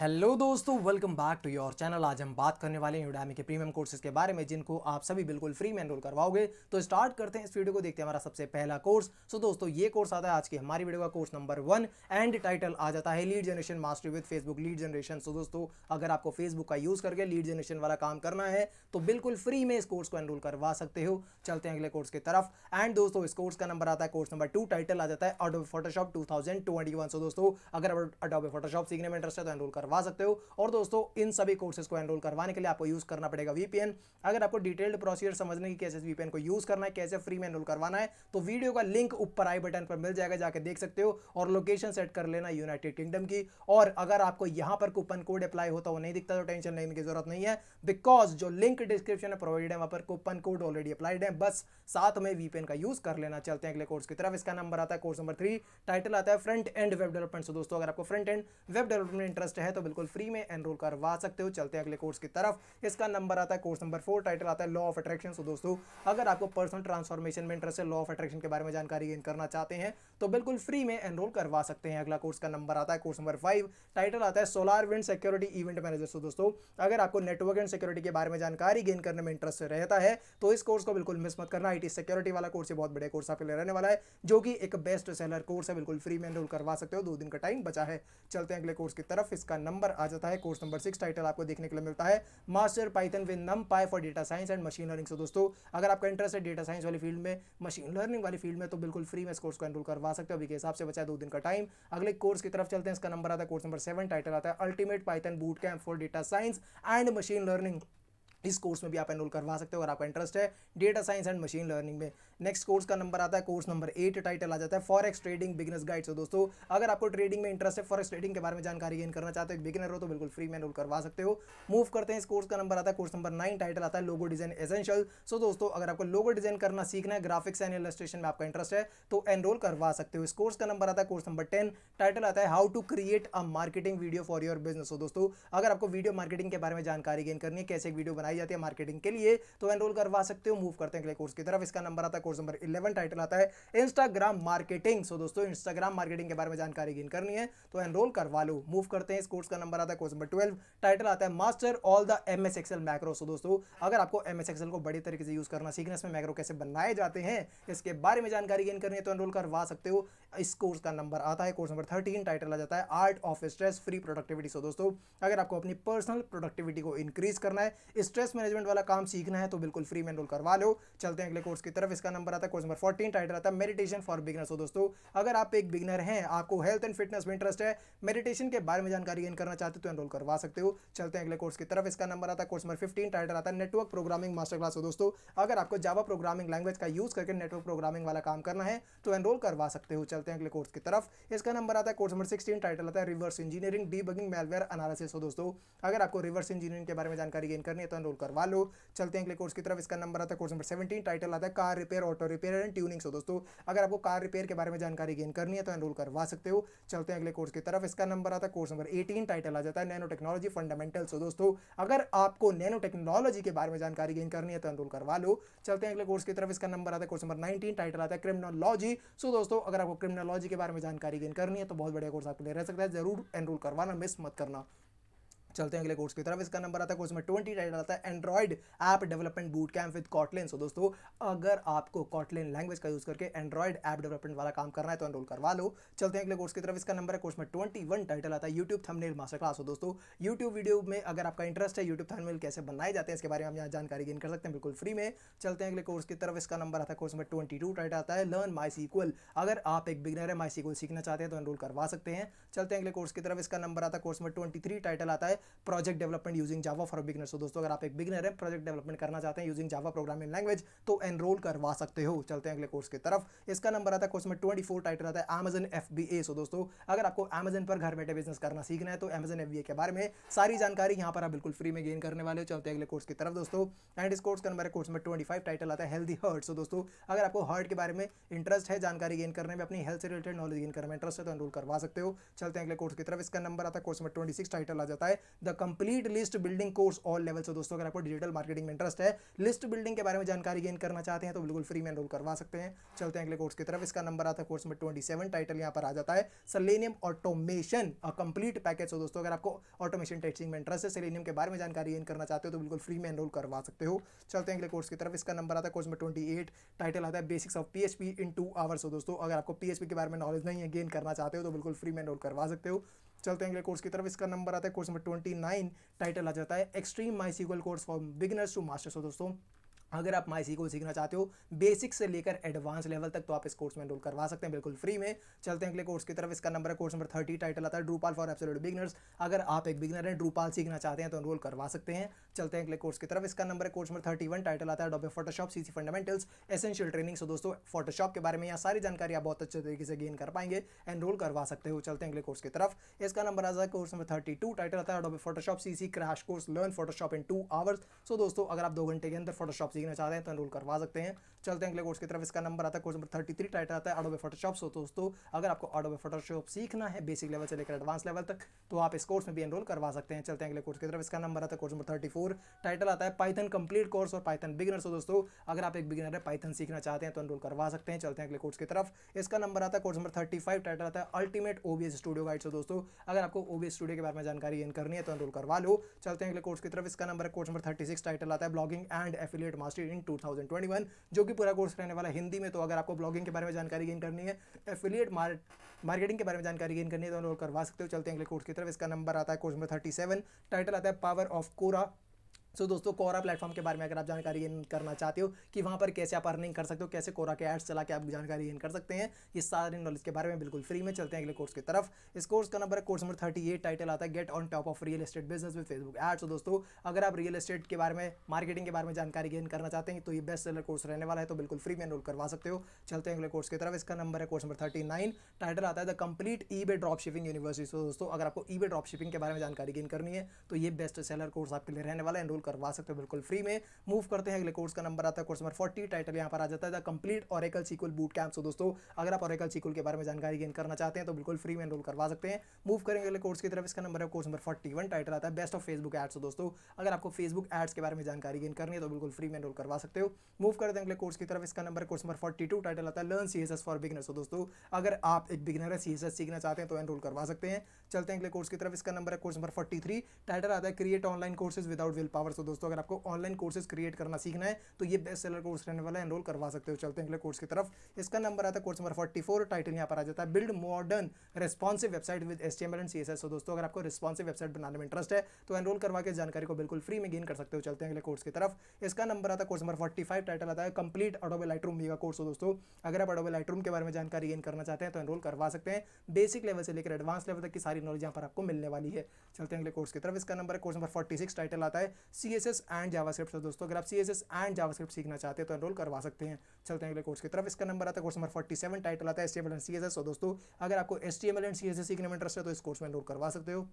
hello दोस्तों welcome back to your channel आज हम बात करने वाले हैं यूडामी के प्रीमियम कोर्सेज के बारे में जिनको आप सभी बिल्कुल फ्री में एनरोल करवाओगे तो स्टार्ट करते हैं इस वीडियो को देखते हैं हमारा सबसे पहला कोर्स सो दोस्तों ये कोर्स आता है आज की हमारी वीडियो का course number one and title आ जाता है lead generation mastery with Facebook lead generation so दोस्तों अगर आपको फेसबुक का यूज़ करके लीड जनरेशन वाला काम करना है तो बिल्कुल फ्री में इस कोर्स को एनरोल करवा सकते हो चलते हैं अगले कोर्स की तरफ एंड दोस्तों इस कोर्स का नंबर आता है कोर्स नंबर टू टाइटल आ जाता है अडोबे फोटोशॉप टू सो दोस्तों अगर अडोबे फोटोशॉप सीखने में इंटरेस्ट है तो एनरोल करवा करवा सकते हो और दोस्तों इन सभी कोर्सेज को एनरोल करवाने के लिए आपको यूज़ करना पड़ेगा वीपीएन अगर आपको डिटेल्ड प्रोसीजर समझने की कैसे वीपीएन को यूज़ करना है कैसे फ्री में एनरोल करवाना है तो वीडियो का लिंक ऊपर आई बटन पर मिल जाएगा जाके देख सकते हो और लोकेशन सेट कर लेना यूनाइटेड किंगडम की और अगर आपको यहां पर कूपन कोड अप्लाई होता वो नहीं दिखता तो टेंशन लेने की जरूरत नहीं है बिकॉज जो लिंक डिस्क्रिप्शन में प्रोवाइडेड है वहां पर कूपन कोड ऑलरेडी अप्लाइड है बस साथ में वीपीएन का यूज़ कर लेना चलते हैं अगले कोर्स की तरफ इसका नंबर आता है कोर्स नंबर थ्री टाइटल आता है front end web development so दोस्तों अगर आपको front end web development interest है तो तो बिल्कुल फ्री में एनरोल करवा सकते हो चलते हैं अगले कोर्स की तरफ इसका नंबर आता है कोर्स नंबर फोर टाइटल आता है लॉ ऑफ अट्रैक्शन तो दोस्तों अगर आपको पर्सनल ट्रांसफॉर्मेशन में इंटरेस्ट है लॉ ऑफ अट्रैक्शन के बारे में जानकारी गेन करना चाहते हैं तो बिल्कुल फ्री में एनरोल करवा सकते हैं अगला कोर्स का नंबर आता है कोर्स नंबर फाइव टाइटल आता है solar wind security event manager तो दोस्तों अगर आपको नेटवर्क एंड सिक्योरिटी के बारे में जानकारी गेन करने में इंटरेस्ट रहता है तो इस कोर्स को बिल्कुल मिस मत करना आईटी सिक्योरिटी वाला कोर्स बहुत बड़े कोर्स आपके लिए रहने वाला है जो कि एक बेस्ट सेलर कोर्स है बिल्कुल फ्री में एनरोल करवा सकते हो दो दिन का टाइम बचा है चलते हैं अगले कोर्स की तरफ इसका नंबर आ जाता है कोर्स नंबर सिक्स टाइटल आपको देखने के लिए मिलता है master Python with NumPy for data science and machine learning से दोस्तों अगर आपका इंटरेस्ट है डेटा साइंस वाली फील्ड में मशीन लर्निंग वाली फील्ड में तो बिल्कुल फ्री में इस कोर्स को एनरोल करवा सकते हो अभी के हिसाब से बचा दो दिन का टाइम अगले कोर्स की तरफ चलते हैं इसका नंबर आता है कोर्स नंबर सेवन टाइटल आता है ultimate Python boot camp for data science and machine learning इस कोर्स में भी आप एनरोल करवा सकते हो अगर आपका इंटरेस्ट है data science and machine learning में नेक्स्ट कोर्स का नंबर आता है कोर्स नंबर एट टाइटल आ जाता है forex trading business guide so दोस्तों अगर आपको ट्रेडिंग में इंटरेस्ट है फॉरेक्स ट्रेडिंग के बारे में जानकारी गेन करना चाहते हो बिगिनर हो तो बिल्कुल फ्री में एनरोल करवा सकते हो मूव करते हैं इस कोर्स का नंबर आता है कोर्स नंबर नाइन टाइटल आता है लोगो डिजाइन एसेंशियल सो दोस्तों अगर आपको लोगो डिजाइन करना सीखना है ग्राफिक्स एंड इलस्ट्रेशन में आपका इंटरेस्ट है तो एनरोल करवा सकते हो इस कोर्स का नंबर आता है कोर्स नंबर टेन टाइटल आता है how to create a marketing video for your business हो दोस्तों अगर आपको वीडियो मार्केटिंग के बारे में जानकारी गेन करनी है कैसे एक वीडियो बनाई जाती है मार्केटिंग के लिए तो एनरोल करवा सकते हो मूव करते हैं अगले कोर्स की तरफ इसका नंबर आता है कोर्स नंबर इलेवन टाइटल आता है इंस्टाग्राम मार्केटिंग सो दोस्तों इंस्टाग्राम मार्केटिंग के बारे में जानकारी गेन करनी है तो एनरोल करवा लो मूव करते हैं इस कोर्स का नंबर आता है कोर्स नंबर ट्वेल्व टाइटल आता है master all the M S Excel macro so दोस्तों अगर आपको एम एस एक्सएल को बड़ी तरीके से यूज करना सीखना इसमें मैक्रो कैसे बनाए जाते हैं इसके बारे में जानकारी गेन करनी है तो एनरोल करवा सकते हो इस कोर्स का नंबर आता है कोर्स नंबर थर्टीन टाइटल आ जाता है art of stress free productivity so दोस्तों अगर आपको अपनी पर्सनल प्रोडक्टिविटी को इंक्रीज करना है स्ट्रेस स्ट्रेस मैनेजमेंट वाला काम सीखना है तो बिल्कुल फ्री में एनरोल करवा लो चलते हैं अगले कोर्स की तरफ इसका नंबर आता है कोर्स नंबर फोर्टीन टाइटल आता है मेडिटेशन फॉर बिगनर हो दोस्तों अगर आप एक बिगनर हैं आपको हेल्थ एंड फिटनेस में इंटरेस्ट है मेडिटेशन के बारे में जानकारी गेन करना चाहते हो तो एनरोल करवा सकते हो चलते हैं अगले कोर्स की तरफ इसका नंबर आता है कोर्स नंबर फिफ्टीन टाइटल आता है नेटवर्क प्रोग्रामिंग मास्टर क्लास हो दोस्तों अगर आपको जावा प्रोग्रामिंग लैंग्वेज का यूज़ करके नेटवर्क प्रोग्रामिंग वाला काम करना है तो एनरोल करवा सकते हो चलते हैं अगले कोर्स की तरफ इसका नंबर आता है कोर्स नंबर सिक्सटीन टाइटल आता है reverse engineering debugging malware analysis हो दोस्तों अगर आपको रिवर्स इंजीनियरिंग के बारे में जानकारी गेन करनी है तो एनरोल रोल करवा लो चलते हैं अगले कोर्स की तरफ इसका नंबर आता है कोर्स नंबर सेवेंटीन टाइटल आता है car repair auto repair and tuning so दोस्तों अगर आपको कार रिपेयर के बारे में जानकारी गेन करनी है तो एनरोल करवा सकते हो चलते हैं अगले कोर्स की तरफ इसका नंबर आता है कोर्स नंबर एटीन टाइटल आ जाता है नैनो टेक्नोलॉजी फंडामेंटल सो दोस्तों अगर आपको नैनो टेक्नोलॉजी के बारे में जानकारी गेन करनी है तो एनरोल करवा लो चलते हैं अगले कोर्स की तरफ इसका नंबर आता है कोर्स नंबर नाइनटीन टाइटल आता है क्रिमिनोलॉजी सो दोस्तों अगर आपको क्रिमिनोलॉजी के बारे में जानकारी गेन करनी है तो बहुत बढ़िया कोर्स आपके लिए रह सकता है जरूर एनरोल करवाना मिस मत करना चलते हैं अगले कोर्स की तरफ इसका नंबर आता है कोर्स में ट्वेंटी टाइटल आता है Android app development boot camp with Kotlin so दोस्तों अगर आपको कॉटलिन लैंग्वेज का यूज़ करके एंड्रॉइड ऐप डेवलपमेंट वाला काम करना है तो एनरोल करवा लो चलते हैं अगले कोर्स की तरफ इसका नंबर है कोर्स में ट्वेंटी वन टाइटल आता है यूट्यूब थमनेल मास्टर क्लास हो दोस्तों यूट्यूब वीडियो में अगर आपका इंटरेस्ट है यूट्यूब थमनेल कैसे बनाए जाते हैं इसके बारे में हम यहाँ जानकारी गेन कर सकते हैं बिल्कुल फ्री में चलते हैं अगले कोर्स की तरफ इसका नंबर आता है कोर्स में ट्वेंटी टू टाइटल आता है लर्न माई सीक्वल अगर आप एक बिगनर है माई सीक्वल सीखना चाहते हैं तो एनरोल करवा सकते हैं चलते हैं अगले कोर्स की तरफ इसका नंबर आता है कोर्स में ट्वेंटी थ्री टाइटल आता है project development using Java for beginner so दोस्तों अगर आप एक बिगनर है प्रोजेक्ट डेवलपमेंट करना चाहते हैं यूजिंग जावा प्रोग्रामिंग लैंग्वेज तो एनरोल करवा सकते हो चलते हैं अगले कोर्स की तरफ इसका नंबर आता है कोर्स में ट्वेंटी टाइटल आता है अमेजन एफ सो दोस्तों अगर आपको अमेजन पर घर बैठे बिजनेस करना सीखना है तो अमेजन एफ के बारे में सारी जानकारी यहाँ पर आप बिल्कुल फ्री में गेन करने वाले हो चलते हैं अगले कोर्स की तरफ दोस्तों एंड इस कोर्स का नंबर कोर्स में ट्वेंटी टाइटल आता है हेल्दी हर्ट सो दोस्तों अगर आपको हर्ट के बारे में इंटरेस्ट है जानकारी गेन करने में अपनी हेल्थ से रिलेटेड नॉलेज गेन करने में इंटरेस्ट है तो एनरोल करवा सकते हो चलते हैं अगले कोर्स की तरफ इसका नंबर आता है कोर्स में ट्वेंटी टाइटल आ जाता है the complete list building course all level से दोस्तों अगर आपको डिजिटल मार्केटिंग में इंटरेस्ट है लिस्ट बिल्डिंग के बारे में जानकारी गेन करना चाहते हैं तो बिल्कुल फ्री में एनरोल करवा सकते हैं चलते हैं अगले कोर्स की तरफ इसका नंबर आता है कोर्स में ट्वेंटी टाइटल यहाँ पर आ जाता है Selenium automation a complete package हो दोस्तों अगर आपको ऑटोमेशन टेस्टिंग में इंटरेस्ट है सलेनियम के बारे में जानकारी गेन करना चाहते हो तो बिल्कुल फ्री में एनरोल करवा सकते हो चलते हैं अगले कोर्स की तरफ इसका नंबर आता है कोर्स में ट्वेंटी टाइटल आता है basics of P H P in two hours हो दोस्तों अगर आपको पी पी के बारे में नॉलेज नहीं है गेन करना चाहते हो तो बिल्कुल फ्री में एनरोल करवा सकते हो चलते हैं अगले कोर्स की तरफ इसका नंबर आता है course number twenty nine title आ जाता है extreme my course for beginners to masters हो दोस्तों अगर आप माई सीक्वल सीखना चाहते हो बेसिक से लेकर एडवांस लेवल तक तो आप इस कोर्स में एनरोल करवा सकते हैं बिल्कुल फ्री में चलते हैं अगले कोर्स की तरफ इसका नंबर है कोर्स नंबर थर्टी टाइटल आता है ड्रूपाल फॉर एब्सोल्यूट बिगनर्स अगर आप एक बिगनर हैं ड्रूपाल सीखना चाहते हैं तो एनरोल करवा सकते हैं चलते हैं अगले कोर्स की तरफ इसका नंबर है course number thirty one title आता है Adobe Photoshop C fundamentals essential training so दोस्तों फोटोशॉप के बारे में यहाँ सारी जानकारी आप बहुत अच्छे तरीके से गेन कर पाएंगे एनरोल करवा सकते हो चलते हैं अगले कोर्स की तरफ इसका नंबर आता है course number thirty two title आता है Adobe Photoshop C C crash course learn Photoshop in two hours so दोस्तों अगर आप दो घंटे के अंदर फोटोशॉप सीखना चाहते हैं तो एनरोल करवा सकते हैं चलते हैं अगले कोर्स की तरफ इसका नंबर आता है course number thirty three title आता है आडोबे फोटोशॉप सो दोस्तों अगर आपको आडोबे फोटोशॉप सीखना है बेसिक लेवल से लेकर एडवांस लेवल तक तो आप इस कोर्स में भी एनरोल करवा सकते हैं चलते हैं अगले कोर्स की तरफ इसका नंबर आता है course number thirty four title आता है पाइथन कंप्लीट कोर्स और पाइथन बिगिनर सो दोस्तों अगर आप एक बिगनर है पाइथन सीखना चाहते हैं तो एनरोल करवा सकते हैं चलते हैं अगले कोर्स की तरफ इसका नंबर आता है course number thirty five title आता है ultimate OBS studio guide so दोस्तों अगर आपको ओबीएस स्टूडियो के बारे में जानकारी गेन करनी है तो एनरोल करवा लो चलते हैं अगले कोर्स की तरफ इसका number course number thirty title आता है blogging and affiliate affiliate master in 2021 जो कि पूरा कोर्स रहने वाला हिंदी में तो अगर आपको ब्लॉगिंग के बारे में जानकारी गेन करनी है एफिलिएट मार्केटिंग के बारे में जानकारी गेन करनी है तो करवा सकते हो चलते हैं अगले कोर्स की तरफ इसका नंबर आता है कोर्स नंबर थर्टी टाइटल आता है power of Quora so so, दोस्तों कोरा प्लेटफॉर्म के बारे में अगर आप जानकारी गेन करना चाहते हो कि वहाँ पर कैसे आप अर्निंग कर सकते हो कैसे कोरा के एड्स चला के आप जानकारी गेन कर सकते हैं ये सारे नॉलेज के बारे में बिल्कुल फ्री में चलते हैं अगले कोर्स की तरफ इस कोर्स का number course number thirty eight title आता है get on top of real estate business with Facebook ads दोस्तों अगर आप रियल एस्टेट के बारे में मार्केटिंग के बारे में जानकारी गेन करना चाहते हैं तो ये बेस्ट सेलर कोर्स रहने वाला है तो बिल्कुल फ्री में एनरोल करवा सकते हो चलते हैं अगले कोर्स की तरफ इसका नंबर है course number thirty nine title आता है the complete eBay drop shipping university दोस्तों अगर आपको ई बे ड्रॉप शिपिंग के बारे में जानकारी गेन करनी है तो ये बेस्ट सेलर कोर्स आपके लिए रहने वाला है बिल्कुल करवा सकते हो बिल्कुल फ्री में मूव करते हैं अगले कोर्स का नंबर आता है कोर्स नंबर फोर्टी टाइटल यहाँ पर आ जाता है the complete Oracle SQL boot camp so दोस्तों अगर आप ऑरेकल सीक्वल के बारे में जानकारी गेन करना चाहते हैं तो बिल्कुल फ्री में एनरोल करवा सकते हैं मूव करेंगे अगले कोर्स की तरफ इसका नंबर है कोर्स नंबर फोर्टी टाइटल आता है बेस्ट ऑफ फेसबुक एड्स हो दोस्तों अगर आपको फेसबुक एड्स के बारे में जानकारी गेन करनी है तो बिल्कुल फ्री में एनरोल करवा सकते हो मूव कर देंगे अगले कोर्स की तरफ इसका number course number forty title आता है लर्न सी फॉर बिगनर हो दोस्तों अगर आप एक बिगनर है सी सीखना चाहते हैं तो एनरोल करवा सकते हैं चलते हैं अगले कोर्स की तरफ इसका नंबर है course number forty three title आता है create online courses without will power cover हो तो दोस्तों अगर आपको ऑनलाइन कोर्सेज क्रिएट करना सीखना है तो ये बेस्ट सेलर कोर्स रहने वाला है एनरोल करवा सकते हो चलते हैं अगले कोर्स की तरफ इसका नंबर आता है course number forty four title यहाँ पर आ जाता है build modern responsive website with S and C S दोस्तों अगर आपको रिस्पॉन्सिव वेबसाइट बनाने में इंटरेस्ट है तो एनरोल करवा के जानकारी को बिल्कुल फ्री में गेन कर सकते हो चलते हैं अगले कोर्स की तरफ इसका नंबर आता है course number forty five title आता है complete Adobe Lightroom mega course हो दोस्तों अगर आप अडोबे लाइट के बारे में जानकारी गेन करना चाहते हैं तो एनरोल करवा सकते हैं बेसिक लेवल से लेकर एडवांस लेवल तक की सारी नॉलेज यहाँ पर आपको मिलने वाली है चलते हैं अगले कोर्स की तरफ इसका नंबर है course number forty six title आता है C S S and JavaScript दोस्तों अगर आप C S S and JavaScript सीखना चाहते हैं तो एनरोल करवा सकते हैं चलते हैं अगले कोर्स की तरफ इसका नंबर आता है course number forty seven title आता है S T M L and C S S दोस्तों अगर आपको S T M L and C S S सीखने में इंटरेस्ट है तो इस कोर्स में एनरोल करवा सकते हो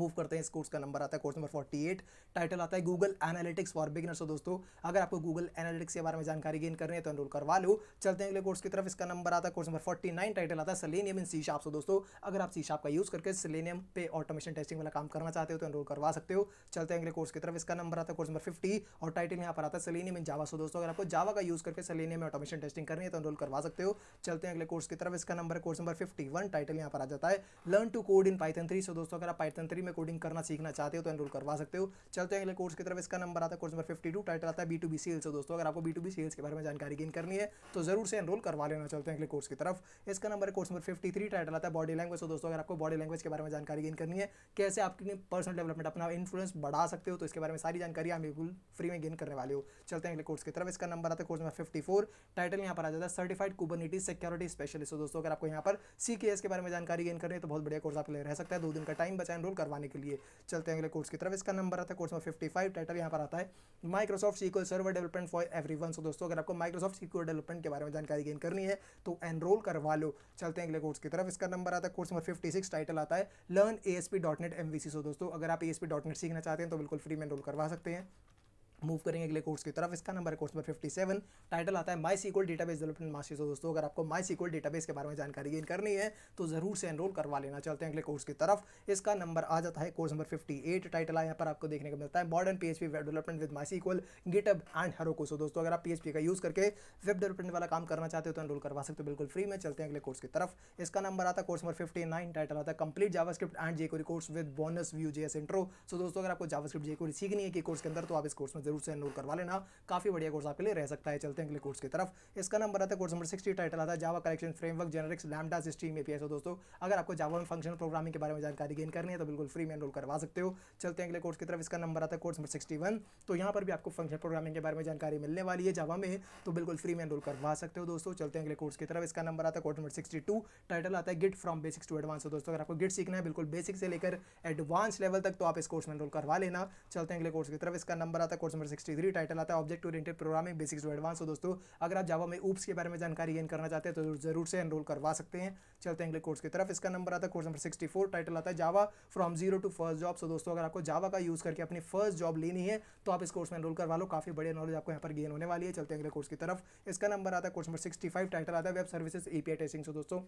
मूव करते हैं इस कोर्स का नंबर आता है कोर्स नंबर 48 टाइटल आता है गूगल एनालिटिक्स फॉर बिगिनर्स तो दोस्तों अगर आपको गूगल एनालिटिक्स के बारे में जानकारी गेन करनी है तो एनरोल करवा लो चलते हैं अगले कोर्स की तरफ इसका नंबर आता है कोर्स नंबर 49 टाइटल आता है सलेनियम इन सी शार्प तो दोस्तों अगर आप सी शार्प का यूज़ करके सिलेनियम पे ऑटोमेशन टेस्टिंग वाला काम करना चाहते हो तो एनरोल करवा सकते हो चलते हैं अगले कोर्स की तरफ इसका नंबर आता है कोर्स नंबर फिफ्टी और टाइटल यहाँ पर आता है सलेनियम इन जावा सो दोस्तों अगर आपको जावा का यूज़ करके सलेनियम में ऑटोमेशन टेस्टिंग करनी है तो एनरोल करवा सकते हो चलते हैं अगले कोर्स की तरफ इसका number course number fifty title यहाँ पर आ जाता है learn to code in Python three so दोस्तों अगर आप पाइथन थ्री फ्री में कोडिंग करना सीखना चाहते हो तो एनरोल करवा सकते हो चलते हैं अगले कोर्स की तरफ इसका नंबर आता है course number fifty two title आता है बी टू बी सेल्स दोस्तों अगर आपको बी टू बी सेल्स के बारे में जानकारी गेन करनी है तो जरूर से एनरोल करवा लेना चलते हैं अगले कोर्स की तरफ इसका नंबर है course number fifty three title आता है बॉडी लैंग्वेज तो दोस्तों अगर आपको बॉडी लैंग्वेज के बारे में जानकारी गेन करनी है कैसे आपकी पर्सनल डेवलपमेंट अपना इन्फ्लुएंस बढ़ा सकते हो तो इसके बारे में सारी जानकारी आप बिल्कुल फ्री में गेन करने वाले हो चलते हैं अगले कोर्स की तरफ इसका नंबर आता है course number fifty four title यहाँ पर आ जाता है सर्टिफाइड कुबरनिटीज सिक्योरिटी स्पेशलिस्ट दोस्तों अगर आपको यहाँ पर सी के बारे में जानकारी गेन करनी है तो बहुत बढ़िया कोर्स आपके लिए रह सकता है दो दिन का टाइम बचा एनरोल करवा करवाने के लिए चलते हैं अगले कोर्स की तरफ इसका नंबर आता है कोर्स में फिफ्टी फाइव टाइटल यहाँ पर आता है Microsoft SQL server development for everyone so दोस्तों अगर आपको माइक्रोसॉफ्ट सीक्वल डेवलपमेंट के बारे में जानकारी गेन करनी है तो एनरोल करवा लो चलते हैं अगले कोर्स की तरफ इसका नंबर आता है course number fifty six title आता है learn A S P dot net M V C so दोस्तों अगर आप A S P dot net सीखना चाहते हैं तो बिल्कुल फ्री में एनरोल करवा सकते हैं मूव करेंगे अगले कोर्स की तरफ इसका नंबर है कोर्स नंबर 57 टाइटल आता है MySQL database development masters तो दोस्तों अगर आपको माई सीक्वल डेटाबेस के बारे में जानकारी गेन करनी है तो ज़रूर से एनरोल करवा लेना चलते हैं अगले कोर्स की तरफ इसका नंबर आ जाता है कोर्स नंबर 58 टाइटल है यहाँ पर आपको देखने को मिलता है modern P web development with MySQL GitHub and Heroku so दोस्तों अगर आप पी का यूज़ करके वेब डेवलपमेंट वाला काम करना चाहते हो तो एनरोल करवा सकते हो बिल्कुल फ्री में चलते हैं अगले कोर्स की तरफ इसका नंबर आता है कोर्स नंबर फिफ्टी टाइटल आता है complete script and J course with bonus Vue J intro so दोस्तों अगर आपको जे जेकोरी सीखनी है कि कोर्स के अंदर तो आप इस कोर्स में जरूर से एनरोल करवा लेना काफ़ी बढ़िया कोर्स आपके लिए रह सकता है चलते हैं अगले कोर्स की तरफ इसका नंबर आता है कोर्स नंबर सिक्सटी टाइटल आता है Java collection framework generics lambda system a तो दोस्तों अगर आपको जावा में फंक्शन प्रोग्रामिंग के बारे में जानकारी गेन करनी है तो बिल्कुल फ्री में एनरोल करवा सकते हो चलते हैं अगले कोर्स की तरफ इसका नंबर आता है कोर्स नंबर सिक्सटी तो यहाँ पर भी आपको फंक्शन प्रोग्रामिंग के बारे में जानकारी मिलने वाली है जावा में तो बिल्कुल फ्री में एनरोल करवा सकते हो दोस्तों चलते हैं अगले कोर्स की तरफ इसका नंबर आता है कोर्स नंबर सिक्सटी टाइटल आता है Git from basics to advance दोस्तों अगर आपको गिट सीखना है बिल्कुल बेसिक से लेकर एडवांस लेवल तक तो आप इस कोर्स में एनरोल करवा लेना चलते हैं अगले कोर्स की तरफ इसका नंबर आता है course number sixty three title आता है object oriented programming basics advance हो दोस्तों अगर आप जावा में ऊप्स के बारे में जानकारी गेन करना चाहते हैं तो जरूर से एनरोल करवा सकते हैं चलते हैं अगले कोर्स की तरफ इसका नंबर आता है course number sixty four title आता है Java from zero to first job so दोस्तों अगर आपको जावा का यूज़ करके अपनी फर्स्ट जॉब लेनी है तो आप इस कोर्स में एनरोल करवा लो काफ़ी बड़े नॉलेज आपको यहाँ पर गेन होने वाली है चलते हैं अगले कोर्स की तरफ इसका नंबर आता है course number sixty five title आता है web service API testing so दोस्तों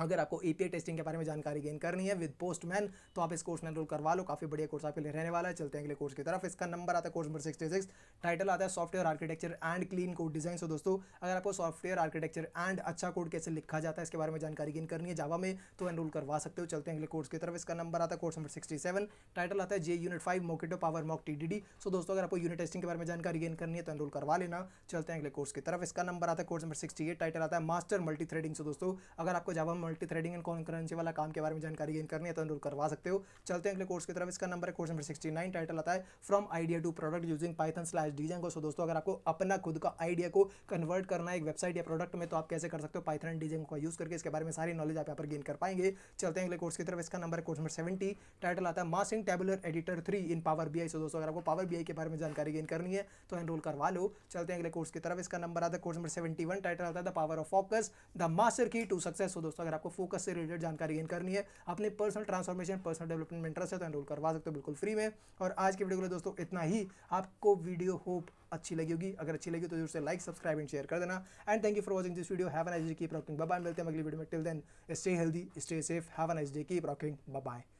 अगर आपको ए टेस्टिंग के बारे में जानकारी गेन करनी है विद पोस्टमैन तो आप इस कोर्स में एनरोल करवा लो काफ़ी बढ़िया कोर्स आपके लिए रहने वाला है चलते हैं अगले कोर्स की तरफ इसका नंबर आता है course number sixty six title आता है software architecture and clean code design so दोस्तों अगर आपको सॉफ्टवेयर आर्किटेक्चर एंड अच्छा कोड कैसे लिखा जाता है इसके बारे में जानकारी गेन करनी है जावा में तो एनरोल करवा सकते हो चलते हैं अगले कोर्स की तरफ इसका नंबर आता है course number sixty seven title आता है जे यूनिट फाइव मोकेटो पावर मॉक टी डी डी सो दोस्तों अगर आपको यूनिट टेस्टिंग के बारे में जानकारी गेन करनी है तो एनरोल करवा लेना चलते हैं अगले कोर्स की तरफ इसका नंबर आता है course number sixty eight title आता है मास्टर मल्टी थ्रेडिंग सो दोस्तों अगर आपको Java multithreading and concurrency वाला काम के बारे में जानकारी गेन करनी है तो अनुरोध करवा सकते हो चलते हैं अगले कोर्स की तरफ इसका नंबर है course number sixty nine title आता है from idea to product using Python slash design को सो दोस्तों अगर आपको अपना खुद का आइडिया को कन्वर्ट करना है एक वेबसाइट या प्रोडक्ट में तो आप कैसे कर सकते हो पाइथन एंड डिजाइन का यूज़ करके इसके बारे में सारी नॉलेज आप यहाँ पर गेन कर पाएंगे चलते हैं अगले कोर्स की तरफ इसका नंबर है कोर्स नंबर सेवेंटी टाइटल आता है mastering tabular editor three in power B so दोस्तों अगर आपको पावर बी के बारे में जानकारी गेन करनी है तो एनरोल करवा लो चलते हैं अगले कोर्स की तरफ इसका नंबर आता है कोर्स नंबर सेवेंटी टाइटल आता है the power of focus the master key to success हो दोस्तों अगर आपको फोकस से रिलेटेड जानकारी गेन करनी है अपने personal transformation personal development interest है तो एनरोल करवा सकते हो बिल्कुल फ्री में और आज के वीडियो के लिए दोस्तों इतना ही आपको वीडियो होप अच्छी लगी होगी अगर अच्छी लगी तो जरूर से लाइक सब्सक्राइब एंड शेयर कर देना and thank you for watching this video have a nice day keep rocking bye मिलते हैं अगली वीडियो में till then stay healthy stay safe have a nice day keep rocking bye